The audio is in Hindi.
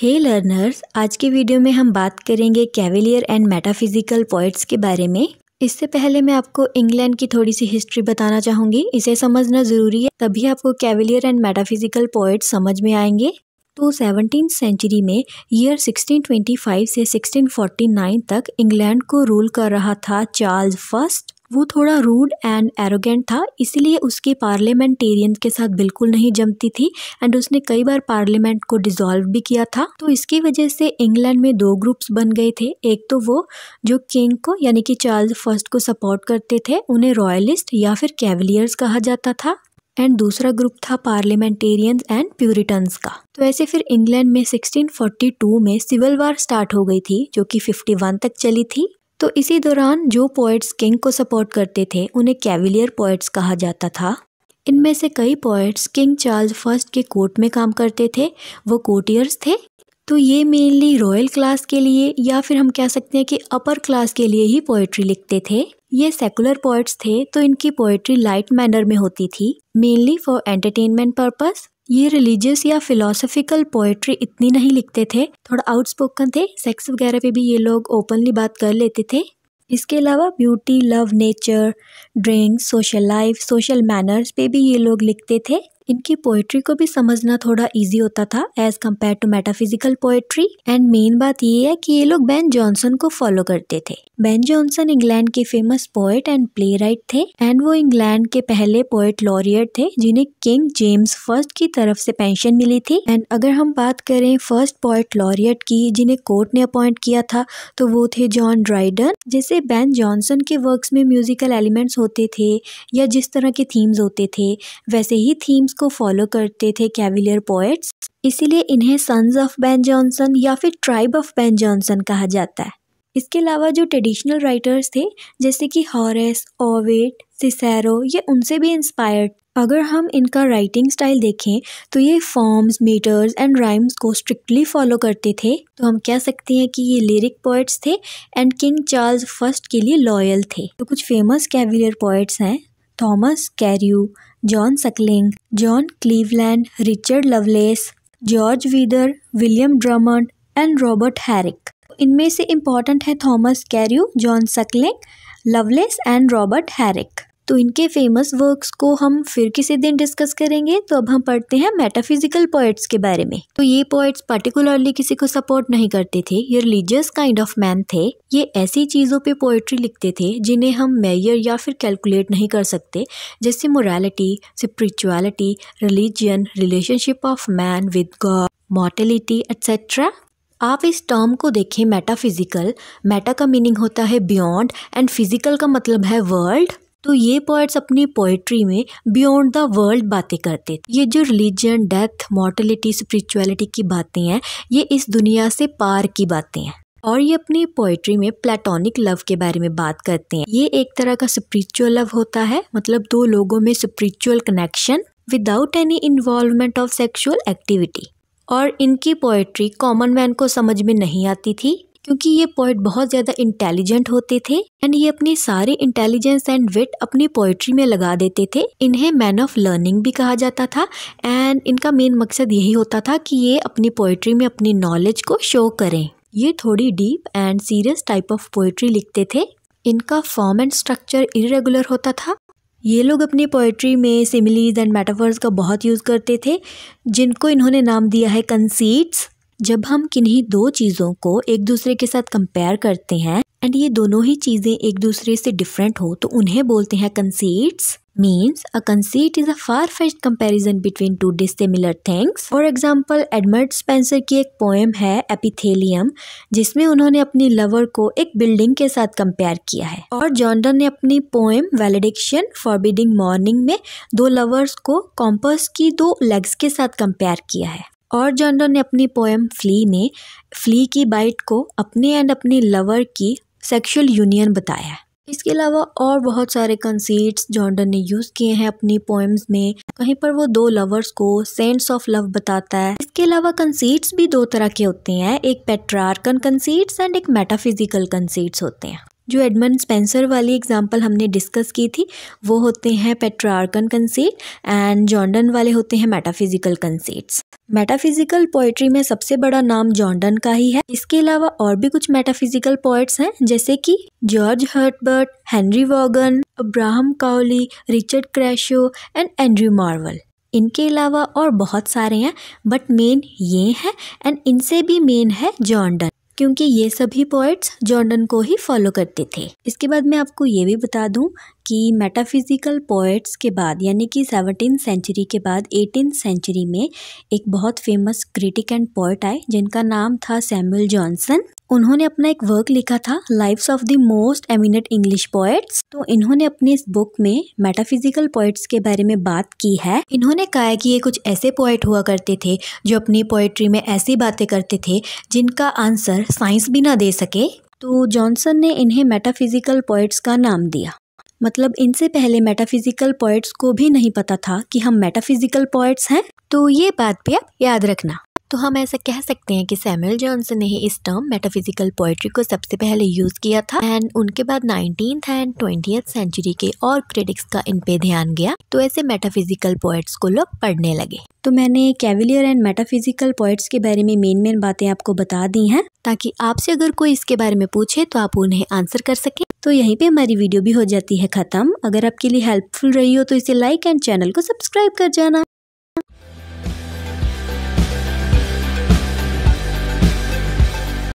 हे hey लर्नर्स आज के वीडियो में हम बात करेंगे कैवेलियर एंड मेटाफिजिकल पोइट्स के बारे में इससे पहले मैं आपको इंग्लैंड की थोड़ी सी हिस्ट्री बताना चाहूंगी इसे समझना ज़रूरी है तभी आपको कैवेलियर एंड मेटाफिजिकल पोइट्स समझ में आएंगे तो सेवनटीन सेंचुरी में ईयर 1625 से 1649 तक इंग्लैंड को रूल कर रहा था चार्ल्स फर्स्ट वो थोड़ा रूड एंड एरोगेंट था इसलिए उसकी पार्लियामेंटेरियन के साथ बिल्कुल नहीं जमती थी एंड उसने कई बार पार्लियामेंट को डिसॉल्व भी किया था तो इसकी वजह से इंग्लैंड में दो ग्रुप्स बन गए थे एक तो वो जो किंग को यानी कि चार्ल्स फर्स्ट को सपोर्ट करते थे उन्हें रॉयलिस्ट या फिर कैवलियर्स कहा जाता था एंड दूसरा ग्रुप था पार्लियामेंटेरियंस एंड प्यूरिटन्स का तो ऐसे फिर इंग्लैंड में 1642 में सिविल वार स्टार्ट हो गई थी जो कि 51 तक चली थी तो इसी दौरान जो पोइट्स किंग को सपोर्ट करते थे उन्हें कैविलियर पोइट्स कहा जाता था इनमें से कई पोइट्स किंग चार्ल्स फर्स्ट के कोर्ट में काम करते थे वो कोटियर्स थे तो ये मेनली रॉयल क्लास के लिए या फिर हम कह सकते हैं कि अपर क्लास के लिए ही पोइट्री लिखते थे ये सेकुलर पोइट्स थे तो इनकी पोइट्री लाइट मैनर में होती थी मेनली फॉर एंटरटेनमेंट पर्पज़ ये रिलीजियस या फिलोसफिकल पोएट्री इतनी नहीं लिखते थे थोड़ा आउटस्पोकन थे सेक्स वगैरह पे भी ये लोग ओपनली बात कर लेते थे इसके अलावा beauty love nature drink social life social manners पे भी ये लोग लिखते थे इनकी पोएट्री को भी समझना थोड़ा इजी होता था as compared to metaphysical poetry and main बात ये है कि ये लोग बेन जॉनसन को फॉलो करते थे बेन जॉनसन इंग्लैंड के famous poet and playwright थे एंड वो इंग्लैंड के पहले पोएट लॉरियर थे जिन्हें किंग जेम्स फर्स्ट की तरफ से पेंशन मिली थी एंड अगर हम बात करें फर्स्ट पोइट लॉरियट की जिन्हें कोर्ट ने अपॉइंट किया था तो वो थे जॉन ड्राइडन जैसे बेन जॉनसन के वर्क्स में म्यूजिकल एलिमेंट्स होते थे या जिस तरह के थीम्स होते थे वैसे ही थीम्स को फॉलो करते थे कैविलियर पोएट्स इसीलिए इन्हें सन्स ऑफ बैन जॉनसन या फिर ट्राइब ऑफ बैन जॉनसन कहा जाता है इसके अलावा जो ट्रेडिशनल राइटर्स थे जैसे कि हॉरेस ओवेट सिसेरो ये उनसे भी इंस्पायर्ड अगर हम इनका राइटिंग स्टाइल देखें तो ये फॉर्म्स मीटर्स एंड राइम्स को स्ट्रिक्टली फॉलो करते थे तो हम कह सकते हैं कि ये लिरिक पोइट्स थे एंड किंग चार्ल्स फर्स्ट के लिए लॉयल थे तो कुछ फेमस कैविलियर पोइट्स हैं Thomas Carew John Suckling John Cleveland Richard Lovelace George Wither William Drummond and Robert Herrick इनमें से इम्पॉर्टेंट है Thomas Carew John Suckling Lovelace and Robert Herrick तो इनके फेमस वर्क्स को हम फिर किसी दिन डिस्कस करेंगे तो अब हम पढ़ते हैं मेटाफिजिकल पोइट्स के बारे में तो ये पोइट्स पर्टिकुलरली किसी को सपोर्ट नहीं करते थे ये रिलीजियस काइंड ऑफ मैन थे ये ऐसी चीज़ों पे पोइट्री लिखते थे जिन्हें हम मेयर या फिर कैलकुलेट नहीं कर सकते जैसे morality spirituality religion relationship of man with God mortality etcetera आप इस टर्म को देखें मेटाफिजिकल मेटा का मीनिंग होता है बियॉन्ड एंड फिजिकल का मतलब है वर्ल्ड तो ये पोइट्स अपनी पोइट्री में बियॉन्ड द वर्ल्ड बातें करते थे ये जो रिलीजन डेथ मॉर्टलिटी स्पिरिचुअलिटी की बातें हैं ये इस दुनिया से पार की बातें हैं और ये अपनी पोइट्री में प्लेटोनिक लव के बारे में बात करते हैं ये एक तरह का स्पिरिचुअल लव होता है मतलब दो लोगों में spiritual connection without any involvement of sexual activity और इनकी पोइट्री कॉमन मैन को समझ में नहीं आती थी क्योंकि ये पोइट बहुत ज़्यादा इंटेलिजेंट होते थे एंड ये अपने सारे इंटेलिजेंस एंड विट अपनी पोइट्री में लगा देते थे इन्हें मैन ऑफ लर्निंग भी कहा जाता था एंड इनका मेन मकसद यही होता था कि ये अपनी पोइट्री में अपनी नॉलेज को शो करें ये थोड़ी deep and serious type of poetry लिखते थे इनका फॉर्म एंड स्ट्रक्चर इरेगुलर होता था ये लोग अपनी पोइट्री में सिमिलीज एंड मेटाफर्स का बहुत यूज़ करते थे जिनको इन्होंने नाम दिया है कंसीट्स जब हम किन्हीं दो चीज़ों को एक दूसरे के साथ कंपेयर करते हैं एंड ये दोनों ही चीज़ें एक दूसरे से डिफरेंट हो तो उन्हें बोलते हैं conceits means a conceit is a far fetched comparison between two dissimilar things for example Edmund Spenser की एक पोएम है एपिथेलियम जिसमें उन्होंने अपनी लवर को एक बिल्डिंग के साथ कंपेयर किया है और जॉन्डन ने अपनी पोएम वेलेडिक्शन फॉरबिडिंग मॉर्निंग में दो लवर्स को कॉम्पस की दो लेग्स के साथ कंपेयर किया है और जॉन्डन ने अपनी पोएम फ्ली में फ्ली की बाइट को अपने एंड अपने लवर की सेक्सुअल यूनियन बताया है इसके अलावा और बहुत सारे कंसीट्स जॉन्डन ने यूज़ किए हैं अपनी पोएम्स में कहीं पर वो दो लवर्स को सेंट्स ऑफ लव बताता है इसके अलावा कंसीट्स भी दो तरह के होते हैं एक पेट्रार्कन कंसीट्स एंड एक मेटाफिजिकल कंसीट्स होते हैं जो एडमंड स्पेंसर वाली एग्जांपल हमने डिस्कस की थी वो होते हैं पेट्रार्कन कंसेट एंड जॉन्डन वाले होते हैं मेटाफिजिकल कंसेट्स मेटाफिजिकल पोइट्री में सबसे बड़ा नाम जॉन्डन का ही है इसके अलावा और भी कुछ मेटाफिजिकल पोइट्स हैं जैसे कि George Herbert Henry Vaughan Abraham Cowley Richard Crashaw and Andrew Marvell इनके अलावा और बहुत सारे हैं बट मेन ये हैं एंड इनसे भी मेन है जॉन्डन क्योंकि ये सभी पोइट्स जॉर्डन को ही फॉलो करते थे इसके बाद मैं आपको ये भी बता दूं कि मेटाफिज़िकल पोइट्स के बाद यानी कि सेवनटीन सेंचुरी के बाद एटीन सेंचुरी में एक बहुत फेमस क्रिटिक एंड पोइट आए जिनका नाम था सैमुअल जॉनसन उन्होंने अपना एक वर्क लिखा था lifes of the most eminent English poets तो इन्होंने अपने इस बुक में मेटाफिजिकल पोएट्स के बारे में बात की है इन्होंने कहा है कि ये कुछ ऐसे पोएट हुआ करते थे जो अपनी पोएट्री में ऐसी बातें करते थे जिनका आंसर साइंस भी ना दे सके तो जॉनसन ने इन्हें मेटाफिजिकल पोइट्स का नाम दिया मतलब इनसे पहले मेटाफिजिकल पोइट्स को भी नहीं पता था कि हम मेटाफिजिकल पोइट्स हैं तो ये बात भी आप याद रखना तो हम ऐसा कह सकते हैं कि सैमुअल जॉनसन ने इस टर्म मेटाफिजिकल पोइट्री को सबसे पहले यूज़ किया था एंड उनके बाद नाइनटीन एंड ट्वेंटी सेंचुरी के और क्रिटिक्स का इन पे ध्यान गया तो ऐसे मेटाफिजिकल पोइट्स को लोग पढ़ने लगे तो मैंने कैविलियर एंड मेटाफिजिकल पोइट्स के बारे में मेन मेन बातें आपको बता दी हैं ताकि आपसे अगर कोई इसके बारे में पूछे तो आप उन्हें आंसर कर सके तो यहीं पे हमारी वीडियो भी हो जाती है ख़त्म अगर आपके लिए हेल्पफुल रही हो तो इसे लाइक एंड चैनल को सब्सक्राइब कर जाना